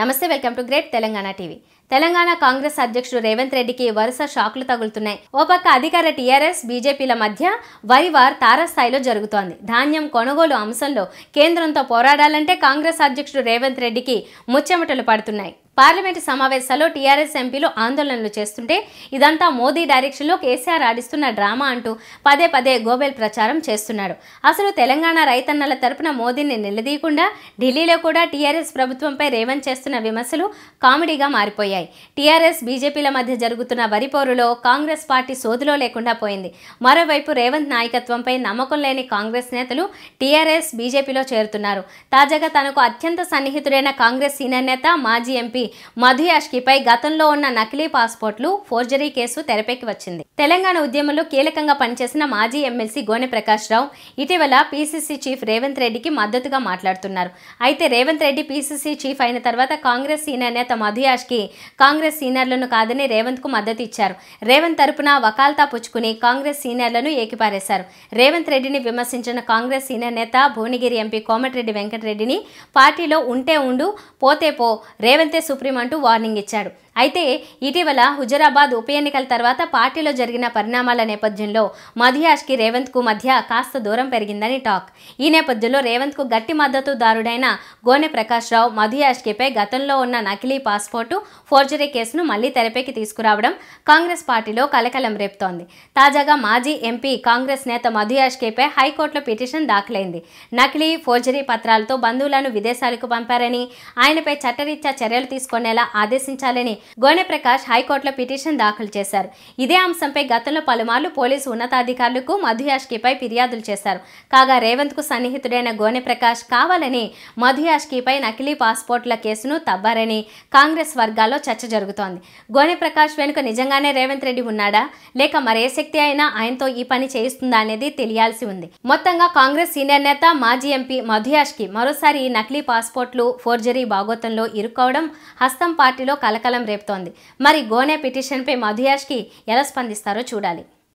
నమస్తే welcome to great Telangana TV Telangana Congress అధ్యక్షుడు రేవంత్ రెడ్డికి వరుస షాక్లు తగులుతున్నాయి ఓ పక్క అధికార టీఆర్ఎస్ బీజేపీల మధ్య వరి వార్ తారాస్థాయిలో జరుగుతోంది ధాన్యం కొనుగోలు అంశంలో కేంద్రంతో పోరాడాలంటే కాంగ్రెస్ అధ్యక్షుడు రేవంత్ రెడ్డికి ముచ్చెమటలు పడుతున్నాయి పార్లమెంటు సమావేశాల్లో టీఆర్ఎస్ ఎంపీలు ఆందోళనలు చేస్తుంటే ఇదంతా మోదీ డైరెక్షన్లో కేసీఆర్ ఆడిస్తున్న డ్రామా అంటూ పదే పదే గోబెల్ ప్రచారం చేస్తున్నాడు అసలు తెలంగాణ రైతన్నల తరపున మోదీని నిలదీయకుండా ఢిల్లీలో కూడా టీఆర్ఎస్ ప్రభుత్వంపై రేవంత్ చేస్తున్న విమర్శలు కామెడీగా మారిపోయాయి టీఆర్ఎస్ బీజేపీల మధ్య జరుగుతున్న వరిపోరులో కాంగ్రెస్ పార్టీ సోదులో లేకుండా పోయింది మరోవైపు రేవంత్ నాయకత్వంపై నమ్మకం లేని కాంగ్రెస్ నేతలు టీఆర్ఎస్ బీజేపీలో చేరుతున్నారు తాజాగా తనకు అత్యంత సన్నిహితుడైన కాంగ్రెస్ సీనియర్ నేత మాజీ ఎంపీ మధు యాష్కిపై గతంలో ఉన్న నకిలీ పాస్పోర్ట్లు ఫోర్జరీ కేసు తెరపైకి వచ్చింది తెలంగాణ ఉద్యమంలో కీలకంగా పనిచేసిన మాజీ ఎమ్మెల్సీ గోనె ప్రకాష్ రావు ఇటీవల పీసీసీ చీఫ్ రేవంత్ రెడ్డికి మద్దతుగా మాట్లాడుతున్నారు అయితే రేవంత్ రెడ్డి పీసీసీ చీఫ్ అయిన తర్వాత కాంగ్రెస్ సీనియర్ నేత మధు యాష్కి కాంగ్రెస్ సీనియర్లను కాదని రేవంత్ కు మద్దతు ఇచ్చారు రేవంత్ తరపున వకాల్తా పుచ్చుకుని కాంగ్రెస్ సీనియర్లను ఏకిపారేశారు రేవంత్ రెడ్డిని విమర్శించిన కాంగ్రెస్ సీనియర్ నేత భువనగిరి ఎంపీ కోమటిరెడ్డి వెంకటరెడ్డిని పార్టీలో ఉంటే ఉండు పోతే పో రేవంతే సుప్రీం అంటూ వార్నింగ్ ఇచ్చాడు అయితే ఇటీవల హుజరాబాద్ ఉప ఎన్నికల తర్వాత పార్టీలో జరిగిన పరిణామాల నేపథ్యంలో మధియాష్కి రేవంత్కు మధ్య కాస్త దూరం పెరిగిందని టాక్ ఈ నేపథ్యంలో రేవంత్కు గట్టి మద్దతుదారుడైన గోనె ప్రకాష్ రావు మధియాష్కిపై గతంలో ఉన్న నకిలీ పాస్పోర్టు ఫోర్జరీ కేసును మళ్లీ తెరపైకి తీసుకురావడం కాంగ్రెస్ పార్టీలో కలకలం రేపుతోంది తాజాగా మాజీ ఎంపీ కాంగ్రెస్ నేత మధుయాష్కేపై హైకోర్టులో పిటిషన్ దాఖలైంది నకిలీ ఫోర్జరీ పత్రాలతో బంధువులను విదేశాలకు పంపారని ఆయనపై చట్టరీత్యా చర్యలు తీసుకునేలా ఆదేశించాలని గోనె ప్రకాష్ హైకోర్టులో పిటిషన్ దాఖలు చేశారు ఇదే అంశంపై గతంలో పలుమార్లు పోలీసు ఉన్నతాధికారులకు మధుయాష్కిపై ఫిర్యాదులు చేశారు కాగా రేవంత్ కు సన్నిహితుడైన గోనె ప్రకాష్ కావాలని మధుయాష్కిపై నకిలీ పాస్పోర్ట్ల కేసును తవ్వారని కాంగ్రెస్ వర్గాల్లో చర్చ జరుగుతోంది గోనె ప్రకాష్ వెనుక నిజంగానే రేవంత్ రెడ్డి ఉన్నాడా లేక మరే శక్తి అయినా ఆయనతో ఈ పని చేయిస్తుందా అనేది తెలియాల్సి ఉంది మొత్తంగా కాంగ్రెస్ సీనియర్ నేత మాజీ ఎంపీ మధుయాష్కి మరోసారి నకిలీ పాస్పోర్ట్లు ఫోర్జరీ బాగోతంలో ఇరుక్కోవడం హస్తం పార్టీలో కలకలం రేపుతోంది మరి గోనే పిటిషన్పై మధుయాష్కి ఎలా స్పందిస్తారో చూడాలి